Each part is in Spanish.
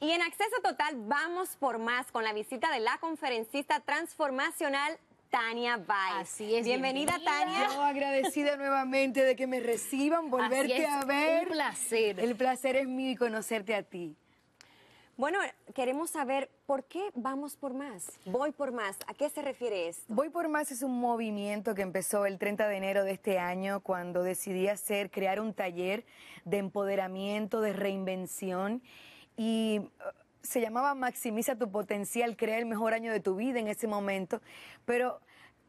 Y en acceso total vamos por más con la visita de la conferencista transformacional Tania Valls. Así es. Bienvenida, Tania. Yo agradecida nuevamente de que me reciban, volverte a ver. Un placer. El placer es mío conocerte a ti. Bueno, queremos saber por qué vamos por más. Voy por más. ¿A qué se refiere esto? Voy por más es un movimiento que empezó el 30 de enero de este año cuando decidí hacer, crear un taller de empoderamiento, de reinvención y uh, se llamaba Maximiza tu potencial, crea el mejor año de tu vida en ese momento, pero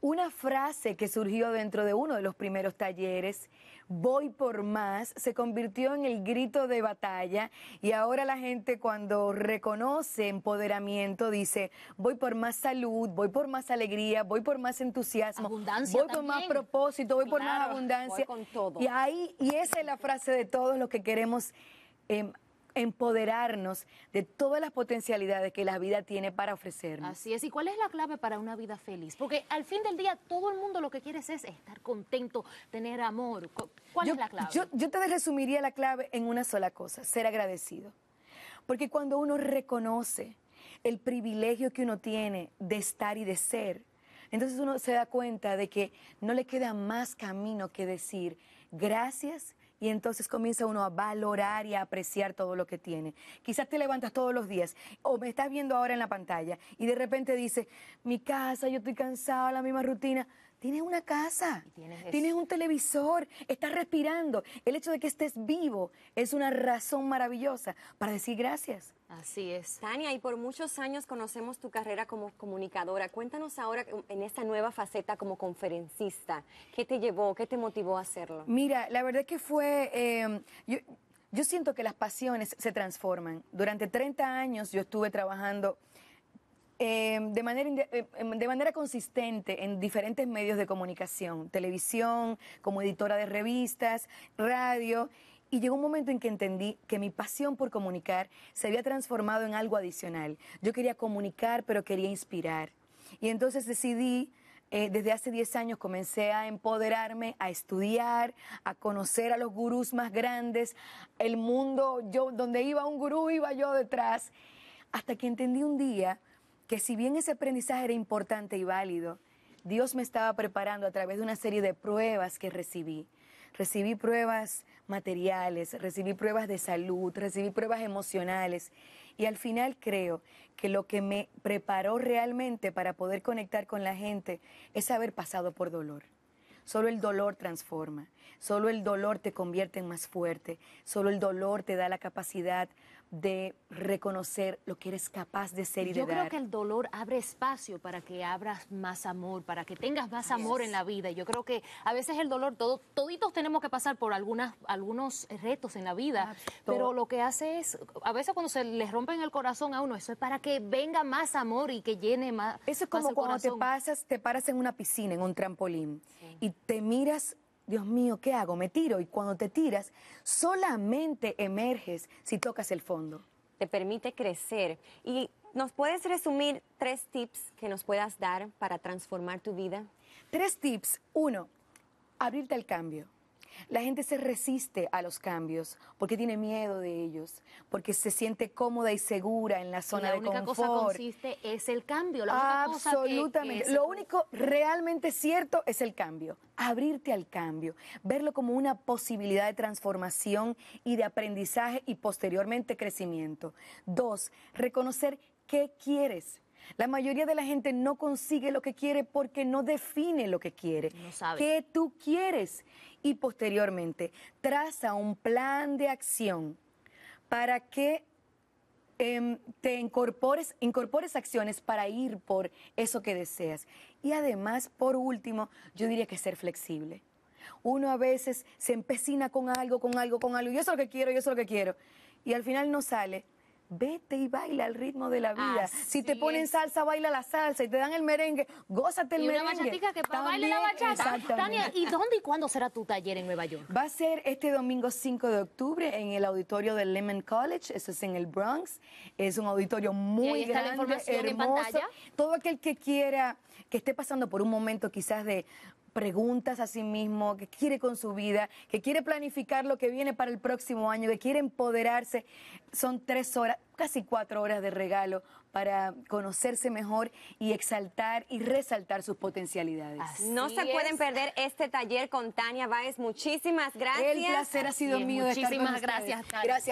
una frase que surgió dentro de uno de los primeros talleres, voy por más, se convirtió en el grito de batalla y ahora la gente cuando reconoce empoderamiento dice, voy por más salud, voy por más alegría, voy por más entusiasmo, voy por más propósito, voy por más abundancia. Y ahí y esa es la frase de todos los que queremos em, empoderarnos de todas las potencialidades que la vida tiene para ofrecernos. Así es. ¿Y cuál es la clave para una vida feliz? Porque al fin del día todo el mundo lo que quiere es estar contento, tener amor. ¿Cuál es la clave? yo te resumiría la clave en una sola cosa, ser agradecido. Porque cuando uno reconoce el privilegio que uno tiene de estar y de ser, entonces uno se da cuenta de que no le queda más camino que decir gracias y entonces comienza uno a valorar y a apreciar todo lo que tiene. Quizás te levantas todos los días o me estás viendo ahora en la pantalla y de repente dices, mi casa, yo estoy cansado la misma rutina. Tienes una casa, tienes, un televisor, estás respirando. El hecho de que estés vivo es una razón maravillosa para decir gracias. Así es. Tania, y por muchos años conocemos tu carrera como comunicadora. Cuéntanos ahora um, en esta nueva faceta como conferencista, ¿qué te llevó, qué te motivó a hacerlo? Mira, la verdad es que fue... Em, yo, siento que las pasiones se transforman. Durante 30 años yo estuve trabajando em, de, manera, em, de manera consistente en diferentes medios de comunicación, televisión, como editora de revistas, radio, y llegó un momento en que entendí que mi pasión por comunicar se había transformado en algo adicional. Yo quería comunicar, pero quería inspirar. Y entonces decidí eh, desde hace 10 años comencé a empoderarme, a estudiar, a conocer a los gurús más grandes. El mundo, yo donde iba un gurú, iba yo detrás. Hasta que entendí un día que si bien ese aprendizaje era importante y válido, Dios me estaba preparando a través de una serie de pruebas que recibí recibí pruebas materiales, recibí pruebas de salud, recibí pruebas emocionales y al final creo que lo que me preparó realmente para poder conectar con la gente es haber pasado por dolor. Solo el dolor transforma, solo el dolor te convierte en más fuerte, solo el dolor te da la capacidad de reconocer lo que eres capaz de ser y de dar. Yo creo que el dolor abre espacio para que abras más amor, para que tengas más amor en la vida. Yo creo que a veces el dolor, todos toditos tenemos que pasar por algunas, algunos retos en la vida, pero lo que hace es, a veces cuando se les rompen el corazón a uno, eso es para que venga más amor y que llene más. Eso es como cuando te pasas, te paras en una piscina, en un trampolín y te miras Dios mío, ¿qué hago? Me tiro y cuando te tiras, solamente emerges si tocas el fondo. Te permite crecer. ¿Y nos puedes resumir tres tips que nos puedas dar para transformar tu vida? Tres tips. Uno, abrirte al cambio. La gente se resiste a los cambios porque tiene miedo de ellos, porque se siente cómoda y segura en la zona de confort. La única cosa consiste es el cambio. Absolutamente. Lo único realmente cierto es el cambio. Abrirte al cambio, verlo como una posibilidad de transformación y de aprendizaje y posteriormente crecimiento. Dos, reconocer qué quieres la mayoría de la gente no consigue lo que quiere porque no define lo que quiere. No ¿Qué tú quieres? Y posteriormente, traza un plan de acción para que em, te incorpores, incorpores acciones para ir por eso que deseas. Y además, por último, yo diría que ser flexible. Uno a veces se empecina con algo, con algo, con algo. Yo eso es lo que quiero, yo eso es lo que quiero. Y al final no sale vete y baila al ritmo de la vida. si te ponen salsa, baila la salsa. Y te dan el merengue, gózate el y merengue. Una que la bachata. Tania, ¿y dónde y cuándo será tu taller en Nueva York? Va a ser este domingo 5 de octubre en el auditorio del Lemon College. Eso es en el Bronx. Es un auditorio muy grande, hermoso. Todo aquel que quiera, que esté pasando por un momento quizás de preguntas a sí mismo, que quiere con su vida, que quiere planificar lo que viene para el próximo año, que quiere empoderarse. Son tres horas, casi cuatro horas de regalo para conocerse mejor y exaltar y resaltar sus potencialidades. no se pueden perder este taller con Tania Báez. Muchísimas gracias. El placer ha sido mío Muchísimas gracias, Tania. Gracias.